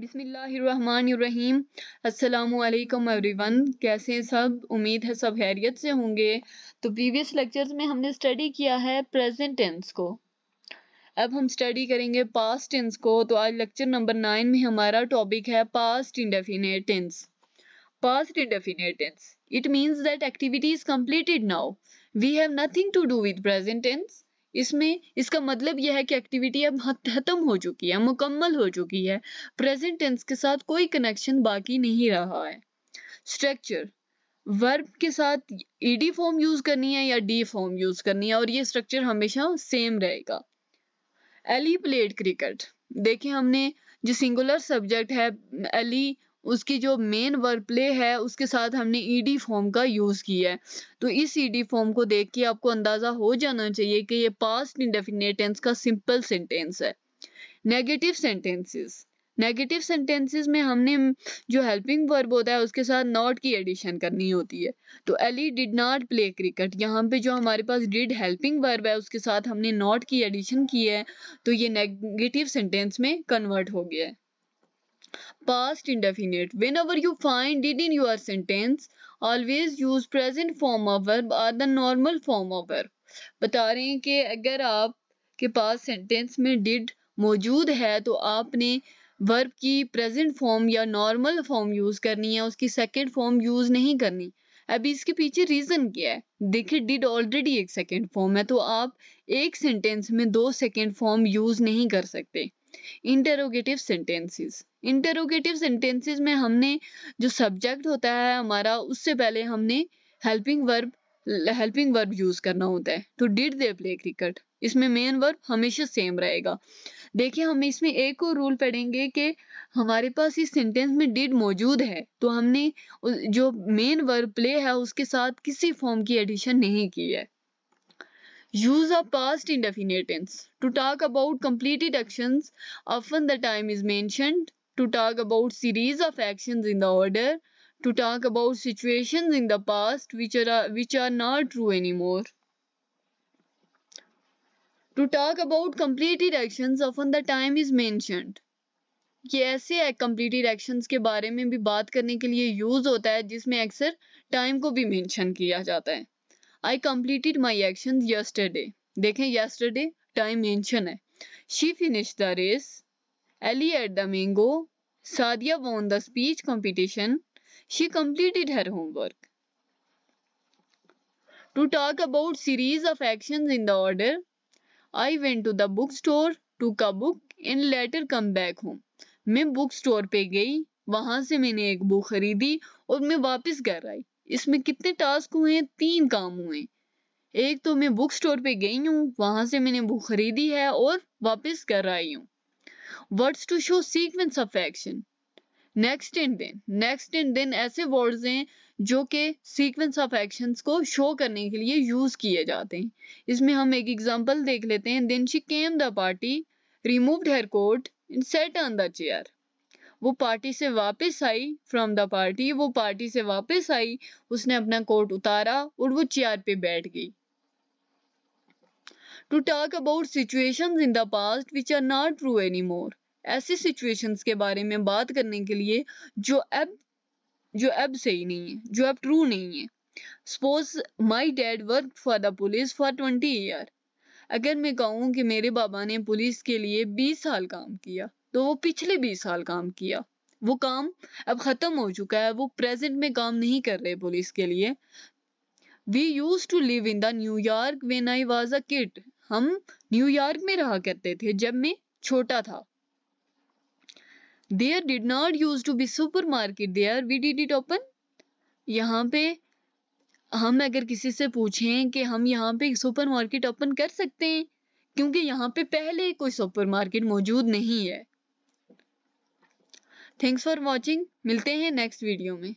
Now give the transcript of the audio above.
बिसमीम् अल्लाम एवरीवन कैसे हैं सब उम्मीद है सब हैरियत से होंगे तो प्रीवियस लेक्चर्स में हमने स्टडी किया है प्रेजेंट टेंस को अब हम स्टडी करेंगे पास्ट टेंस को तो आज लेक्चर नंबर नाइन में हमारा टॉपिक है past indefinite tense past indefinite tense it means that activity is completed now we have nothing to do with present tense इसमें इसका मतलब यह है कि एक्टिविटी अब खत्म हो चुकी है मुकम्मल हो चुकी है प्रेजेंट टेंस के साथ कोई कनेक्शन बाकी नहीं रहा है स्ट्रक्चर वर्ब के साथ ईडी फॉर्म यूज करनी है या डी फॉर्म यूज करनी है और ये स्ट्रक्चर हमेशा सेम रहेगा एली प्लेड क्रिकेट देखिए हमने जो सिंगुलर सब्जेक्ट है एली उसकी जो मेन वर्क प्ले है उसके साथ हमने ईडी फॉर्म का यूज़ किया है तो इस ईडी फॉर्म को देख के आपको अंदाज़ा हो जाना चाहिए कि ये पास्ट इंडेफिनेट टेंस का सिंपल सेंटेंस है नेगेटिव सेंटेंसेस नेगेटिव सेंटेंसेस में हमने जो हेल्पिंग वर्ब होता है उसके साथ नॉट की एडिशन करनी होती है तो Ellie did not play cricket यहाँ पे जो हमारे पास डिड हेल्पिंग वर्ब है उसके साथ हमने नॉट की एडिशन की है तो ये नेगेटिव सेंटेंस में कन्वर्ट हो गया है past indefinite whenever you find did in your sentence always use present form of verb or the normal form of verb बता रहे हैं कि अगर आप के पास सेंटेंस में डिड मौजूद है तो आपने वर्ब की प्रेजेंट फॉर्म या नॉर्मल फॉर्म यूज़ करनी है उसकी सेकंड फॉर्म यूज़ नहीं करनी अभी इसके पीछे रीजन क्या है देखिए डिड ऑलरेडी एक सेकेंड फॉर्म है तो आप एक सेंटेंस में दो सेकेंड फॉर्म यूज नहीं कर सकते इंटरोगेटिव सेंटेंसेस इंटरोगेटिव सेंटेंसेस में हमने जो सब्जेक्ट होता है हमारा उससे पहले हमने helping verb helping verb use करना होता है तो डिड दे प्ले क्रिकेट इसमें मेन वर्ब हमेशा सेम रहेगा देखिए हम इसमें एक और रूल पढ़ेंगे कि हमारे पास इस सेंटेंस में डिड मौजूद है तो हमने जो मेन वर्ब प्ले है उसके साथ किसी फॉर्म की एडिशन नहीं की है use a past indefinite tense to talk about completed action often the time is मैं to talk about series of action in the order to talk about situation in the past which are which are not true any more to talk about complete actions often the time is mentioned ये ऐसे complete erections के बारे में भी बात करने के लिए यूज होता है जिसमें अक्सर टाइम को भी मेंशन किया जाता है I completed my action yesterday देखें यस्टरडे टाइम मेंशन है she finish the race Ellie ate the mango Sadia won the speech competition she completed her homework to talk about series of action in the order I went to the book store to का book in later come back home मैं book store पे गई वहां से मैंने एक book खरीदी और मैं वापस घर आई इसमें कितने टास्क हुए हैं तीन काम हुए एक तो मैं बुक स्टोर पे गई हूँ वहां से मैंने बुक खरीदी है और वापस घर आई हूँ words to show sequence of action next and then next and then ऐसे वर्ड्स हैं जो कि सीक्वेंस ऑफ एक्शंस को शो करने के लिए यूज़ किए जाते हैं इसमें हम एक एग्जांपल देख लेते हैं then she came the party removed her coat and sat on the chair वो पार्टी से वापस आई फ्रॉम द पार्टी वो पार्टी से वापस आई उसने अपना कोट उतारा और वो चेयर पे बैठ गई to talk about situation in the past which are not true any more ऐसी सिचुएशंस के बारे में बात करने के लिए जो अब जो अब सही नहीं है जो अब ट्रू नहीं है suppose my dad work for the police for twenty year अगर मैं कहूँ कि मेरे बाबा ने पुलिस के लिए बीस साल काम किया तो वो पिछले बीस साल काम किया वो काम अब ख़त्म हो चुका है वो प्रेजेंट में काम नहीं कर रहे पुलिस के लिए we use to live in the New York when I was a kid हम न्यूयॉर्क में रहा करते थे जब मैं छोटा था there did not use to be supermarket there we did it open यहाँ पे हम अगर किसी से पूछें कि हम यहाँ पे सुपर मार्केट ओपन कर सकते हैं क्योंकि यहाँ पे पहले कोई सुपर मार्केट मौजूद नहीं है थैंक्स फॉर वॉचिंग मिलते हैं नेक्स्ट वीडियो में